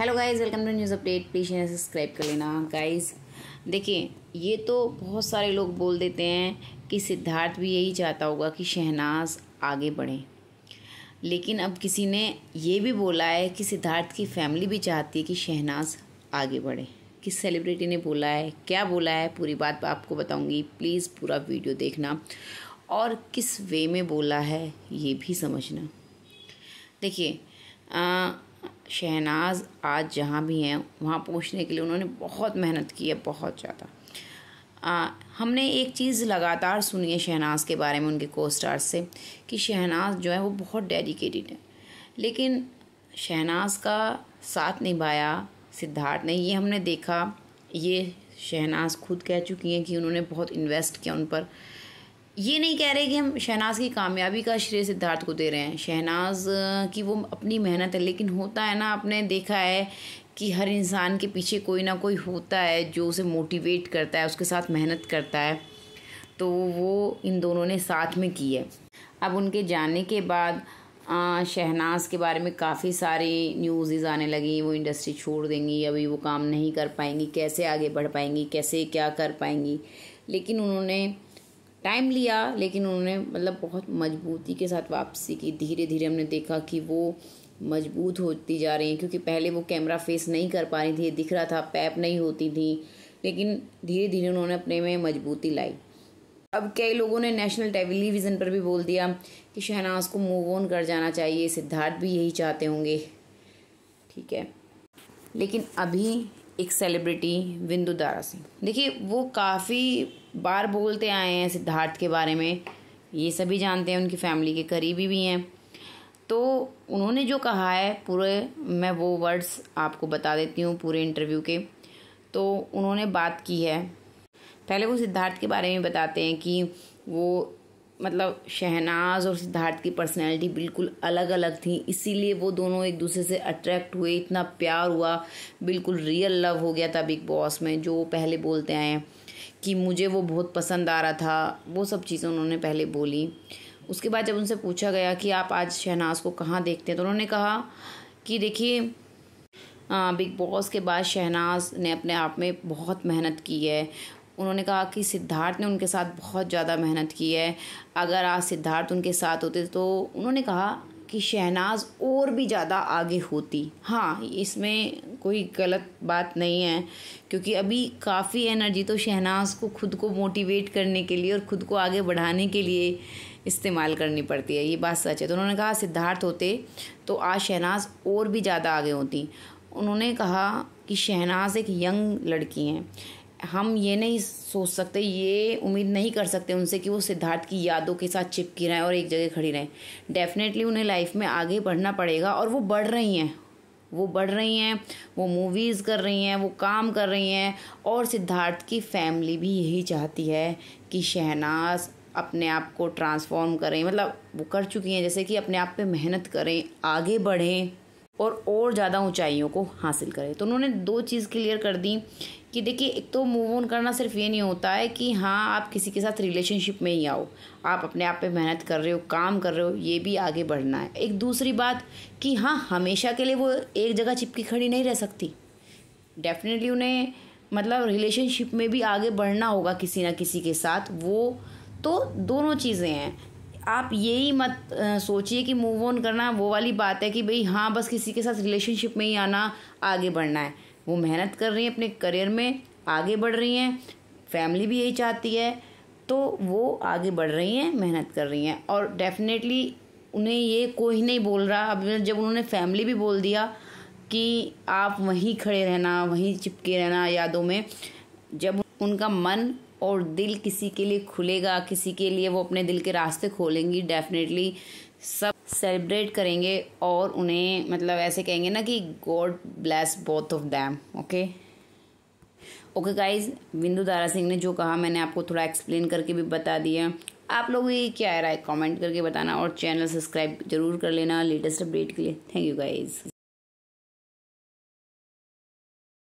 hello guys welcome to news update please channel subscribe कर लेना guys देखिए ये तो बहुत सारे लोग बोल देते हैं कि सिद्धार्थ भी यही चाहता होगा कि शहनाज आगे बढ़े लेकिन अब किसी ने ये भी बोला है कि सिद्धार्थ की फैमिली भी चाहती है कि शहनाज आगे बढ़े किस सेलिब्रिटी ने बोला है क्या बोला है पूरी बात आपको बताऊँगी प्लीज़ पूरा वीडियो देखना और किस वे में बोला है ये भी समझना देखिए शहनाज आज जहाँ भी हैं वहाँ पहुँचने के लिए उन्होंने बहुत मेहनत की है बहुत ज़्यादा हमने एक चीज़ लगातार सुनी है शहनाज के बारे में उनके को स्टार से कि शहनाज जो है वो बहुत डेडिकेटेड है लेकिन शहनाज का साथ निभाया सिद्धार्थ ने ये हमने देखा ये शहनाज खुद कह चुकी हैं कि उन्होंने बहुत इन्वेस्ट किया उन पर ये नहीं कह रहे कि हम शहनाज की कामयाबी का श्रेय सिद्धार्थ को दे रहे हैं शहनाज की वो अपनी मेहनत है लेकिन होता है ना आपने देखा है कि हर इंसान के पीछे कोई ना कोई होता है जो उसे मोटिवेट करता है उसके साथ मेहनत करता है तो वो इन दोनों ने साथ में की है अब उनके जाने के बाद शहनाज के बारे में काफ़ी सारी न्यूज़ आने लगी वो इंडस्ट्री छोड़ देंगी अभी वो काम नहीं कर पाएंगी कैसे आगे बढ़ पाएंगी कैसे क्या कर पाएंगी लेकिन उन्होंने टाइम लिया लेकिन उन्होंने मतलब बहुत मजबूती के साथ वापसी की धीरे धीरे हमने देखा कि वो मजबूत होती जा रही हैं क्योंकि पहले वो कैमरा फेस नहीं कर पा रही थी दिख रहा था पैप नहीं होती थी लेकिन धीरे धीरे उन्होंने अपने में मजबूती लाई अब कई लोगों ने नेशनल टेलीविज़न पर भी बोल दिया कि शहनाज को मूव ऑन कर जाना चाहिए सिद्धार्थ भी यही चाहते होंगे ठीक है लेकिन अभी एक सेलिब्रिटी विंदु दारा सिंह देखिए वो काफ़ी बार बोलते आए हैं सिद्धार्थ के बारे में ये सभी जानते हैं उनकी फैमिली के करीबी भी हैं तो उन्होंने जो कहा है पूरे मैं वो वर्ड्स आपको बता देती हूँ पूरे इंटरव्यू के तो उन्होंने बात की है पहले वो सिद्धार्थ के बारे में बताते हैं कि वो मतलब शहनाज और सिद्धार्थ की पर्सनैलिटी बिल्कुल अलग अलग थी इसीलिए वो दोनों एक दूसरे से अट्रैक्ट हुए इतना प्यार हुआ बिल्कुल रियल लव हो गया था बिग बॉस में जो पहले बोलते आए हैं कि मुझे वो बहुत पसंद आ रहा था वो सब चीज़ें उन्होंने पहले बोली उसके बाद जब उनसे पूछा गया कि आप आज शहनाज को कहाँ देखते हैं तो उन्होंने कहा कि देखिए बिग बॉस के बाद शहनाज ने अपने आप में बहुत मेहनत की है उन्होंने कहा कि सिद्धार्थ ने उनके साथ बहुत ज़्यादा मेहनत की है अगर आज सिद्धार्थ उनके साथ होते तो उन्होंने कहा कि शहनाज और भी ज़्यादा आगे होती हाँ इसमें कोई गलत बात नहीं है क्योंकि अभी काफ़ी एनर्जी तो शहनाज को खुद को मोटिवेट करने के लिए और ख़ुद को आगे बढ़ाने के लिए इस्तेमाल करनी पड़ती है ये बात सच है तो उन्होंने कहा सिद्धार्थ होते तो आज शहनाज और भी ज़्यादा आगे होती उन्होंने कहा कि शहनाज एक यंग लड़की हैं हम ये नहीं सोच सकते ये उम्मीद नहीं कर सकते उनसे कि वो सिद्धार्थ की यादों के साथ चिपकी रहें और एक जगह खड़ी रहें डेफिनेटली उन्हें लाइफ में आगे बढ़ना पड़ेगा और वो बढ़ रही हैं वो बढ़ रही हैं वो मूवीज़ कर रही हैं वो काम कर रही हैं और सिद्धार्थ की फैमिली भी यही चाहती है कि शहनाज अपने आप को ट्रांसफॉर्म करें मतलब वो कर चुकी हैं जैसे कि अपने आप पे मेहनत करें आगे बढ़ें और और ज़्यादा ऊंचाइयों को हासिल करें तो उन्होंने दो चीज़ क्लियर कर दी कि देखिए एक तो मूव ऑन करना सिर्फ ये नहीं होता है कि हाँ आप किसी के साथ रिलेशनशिप में ही आओ आप अपने आप पे मेहनत कर रहे हो काम कर रहे हो ये भी आगे बढ़ना है एक दूसरी बात कि हाँ हमेशा के लिए वो एक जगह चिपकी खड़ी नहीं रह सकती डेफिनेटली उन्हें मतलब रिलेशनशिप में भी आगे बढ़ना होगा किसी ना किसी के साथ वो तो दोनों चीज़ें हैं आप यही मत सोचिए कि मूव ऑन करना वो वाली बात है कि भाई हाँ बस किसी के साथ रिलेशनशिप में ही आना आगे बढ़ना है वो मेहनत कर रही हैं अपने करियर में आगे बढ़ रही हैं फैमिली भी यही चाहती है तो वो आगे बढ़ रही हैं मेहनत कर रही हैं और डेफिनेटली उन्हें ये कोई नहीं बोल रहा अब जब उन्होंने फैमिली भी बोल दिया कि आप वहीं खड़े रहना वहीं चिपके रहना यादों में जब उनका मन और दिल किसी के लिए खुलेगा किसी के लिए वो अपने दिल के रास्ते खोलेंगी डेफिनेटली सब सेलिब्रेट करेंगे और उन्हें मतलब ऐसे कहेंगे ना कि God bless both of them okay okay guys Bindu Dara Singh ने जो कहा मैंने आपको थोड़ा एक्सप्लेन करके भी बता दिया आप लोग ये क्या रहा है कमेंट करके बताना और चैनल सब्सक्राइब जरूर कर लेना लेटेस्ट अपडेट के लिए थैंक यू गाइज